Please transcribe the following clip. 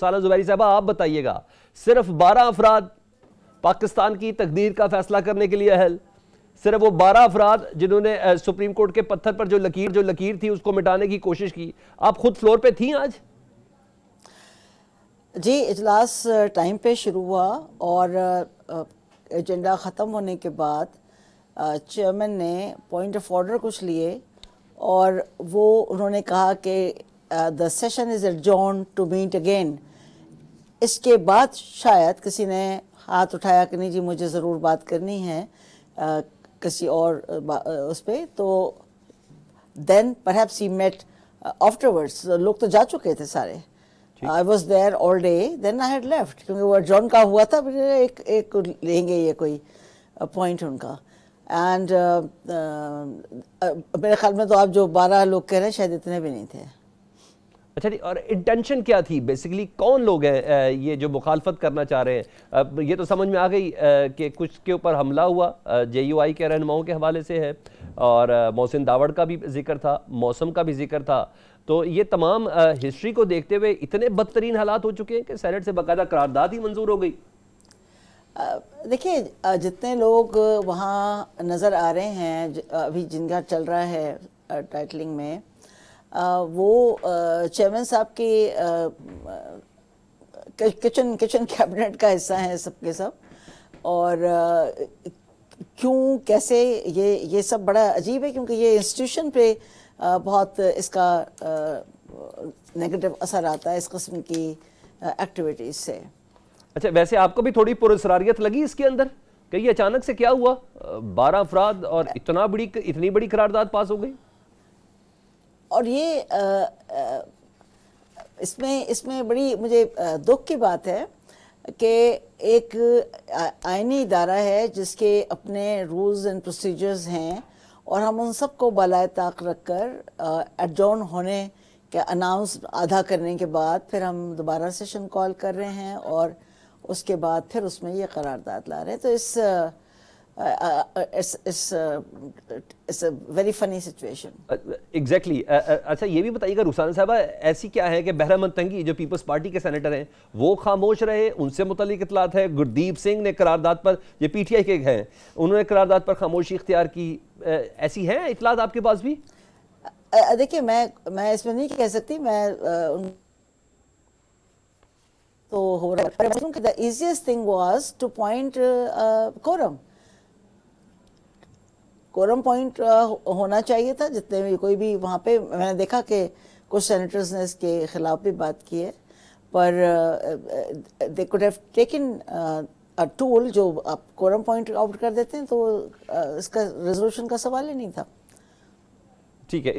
साला जुबैरी साहब आप बताइएगा सिर्फ बारह अफराद पाकिस्तान की तकदीर का फैसला करने के लिए अहल सिर्फ वो बारह अफराद जिन्होंने सुप्रीम कोर्ट के पत्थर पर जो लकीर जो लकीर थी उसको मिटाने की कोशिश की आप खुद फ्लोर पे थी आज जी इजलास टाइम पे शुरू हुआ और एजेंडा ख़त्म होने के बाद चेयरमैन ने पॉइंट ऑफ ऑर्डर कुछ लिए और वो उन्होंने कहा कि the session is gone to meet again इसके बाद शायद किसी ने हाथ उठाया कि नहीं जी मुझे ज़रूर बात करनी है आ, uh, किसी और uh, uh, उस पर तो then perhaps he met afterwards लोग तो जा चुके थे सारे I was there all day then I had left क्योंकि वो जॉन का हुआ था एक एक लेंगे ये कोई पॉइंट उनका एंड uh, uh, uh, मेरे ख्याल में तो आप जो बारह लोग कह रहे हैं शायद इतने भी नहीं थे अच्छा जी और इंटेंशन क्या थी बेसिकली कौन लोग हैं ये जो मुखालफत करना चाह रहे हैं अब ये तो समझ में आ गई कि कुछ के ऊपर हमला हुआ जे यू आई के रहनुमाओं के हवाले से है और मोहसिन दावड़ का भी जिक्र था मौसम का भी जिक्र था तो ये तमाम हिस्ट्री को देखते हुए इतने बदतरीन हालात हो चुके हैं कि सैनट से बाकायदा करारदाद ही मंजूर हो गई देखिए जितने लोग वहाँ नज़र आ रहे हैं अभी जिनका चल रहा है टाइटलिंग में वो चेयरमैन साहब के किचन किचन कैबिनेट का हिस्सा है सबके सब और क्यों कैसे ये ये सब बड़ा अजीब है क्योंकि ये इंस्टीट्यूशन पे बहुत इसका नेगेटिव असर आता है इस किस्म की एक्टिविटीज से अच्छा वैसे आपको भी थोड़ी पुरसरारियत लगी इसके अंदर कहिए अचानक से क्या हुआ बारह अफराद और इतना बड़ी इतनी बड़ी करारदाद पास हो गई और ये इसमें इसमें बड़ी मुझे दुख की बात है कि एक आइनी इदारा है जिसके अपने रूल्स एंड प्रोसीजर्स हैं और हम उन सब को बलाए ताक रख कर एडजॉन होने के अनाउंस आधा करने के बाद फिर हम दोबारा सेशन कॉल कर रहे हैं और उसके बाद फिर उसमें ये करारदाद ला रहे हैं तो इस Uh, uh, uh, it's, it's, uh, it's a uh, अच्छा ये भी बताइएगा रुसाना साहबा ऐसी क्या है कि बहराम तंगी जो पीपल्स पार्टी के सेनेटर हैं वो खामोश रहे उनसे मुतलिक इतलात है गुरदीप सिंह ने करारदाद पर ये पी टी आई के हैं उन्होंने करारदाद पर खामोशी इख्तियार की ऐसी हैं इतलात आपके पास भी देखिए मैं मैं इसमें नहीं कह सकती मैं उन तो हो रहा है easiest thing was to point quorum quorum point uh, होना चाहिए था जितने भी कोई भी वहाँ पे मैंने देखा कि कुछ सेनेटर्स ने इसके खिलाफ भी बात की है पर they could have taken tool जो आप कोरम पॉइंट आउट कर देते हैं तो uh, इसका रेजोल्यूशन का सवाल ही नहीं था ठीक है